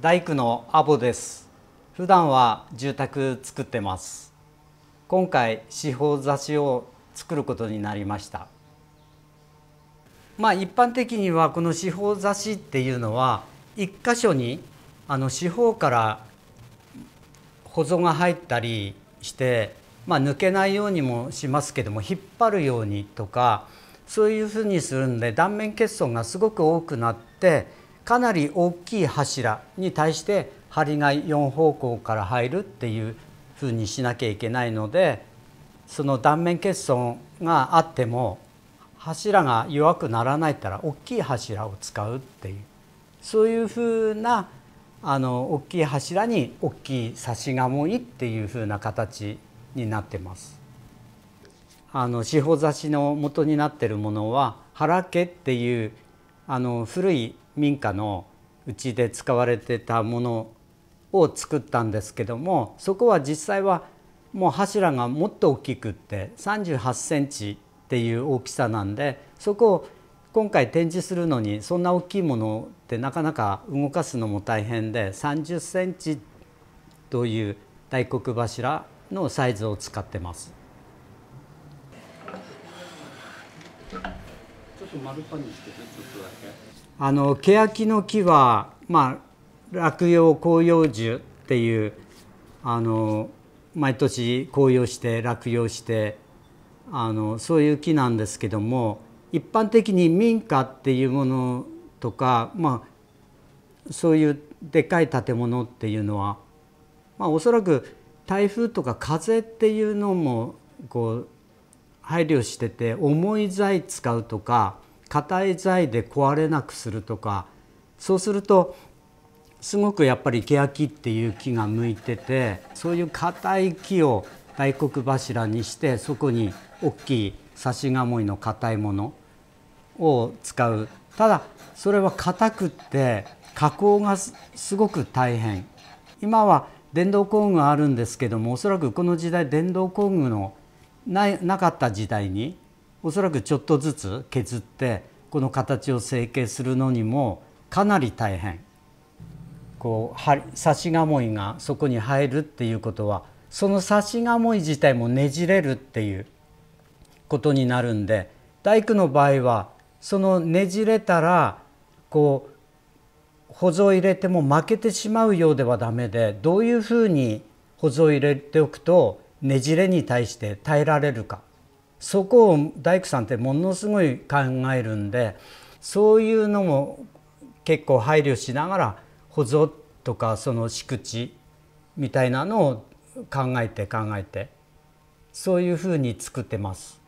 大工のアボです普段は住宅作ってます今回四方差しを作ることになりましたまあ一般的にはこの四方差しっていうのは一箇所にあの四方から保存が入ったりしてまあ、抜けないようにもしますけども引っ張るようにとかそういうふうにするんで断面欠損がすごく多くなってかなり大きい柱に対して針が4方向から入るっていうふうにしなきゃいけないのでその断面欠損があっても柱が弱くならないったら大きい柱を使うっていうそういうふうなあの大きい柱に大きい差しがもいっていうふうな形になってます。あの四方差しの元になってるものは原家っていうあの古い民家のうちで使われてたものを作ったんですけどもそこは実際はもう柱がもっと大きくって38センチっていう大きさなんでそこを今回展示するのにそんな大きいものってなかなか動かすのも大変で30センチという大黒柱のサイズを使ってます。と丸パンにしてねちょっとだけあの欅の木はまあ落葉広葉樹っていうあの毎年紅葉して落葉してあのそういう木なんですけども一般的に民家っていうものとか、まあ、そういうでかい建物っていうのは、まあ、おそらく台風とか風っていうのもこう配慮してて重い材使うとか硬い材で壊れなくするとかそうするとすごくやっぱりケヤキっていう木が向いててそういう硬い木を大黒柱にしてそこに大きい刺し鴨の硬いものを使うただそれは硬くって加工がすごく大変今は電動工具があるんですけどもおそらくこの時代電動工具のななかった時代におそらくちょっとずつ削ってこの形を成形するのにもかなり大変こう刺しがもいがそこに入るっていうことはその刺しがもい自体もねじれるっていうことになるんで大工の場合はそのねじれたらこう補助を入れても負けてしまうようではダメでどういうふうに補助を入れておくとねじれに対して耐えられるかそこを大工さんってものすごい考えるんでそういうのも結構配慮しながら保存とかその敷地みたいなのを考えて考えてそういうふうに作ってます。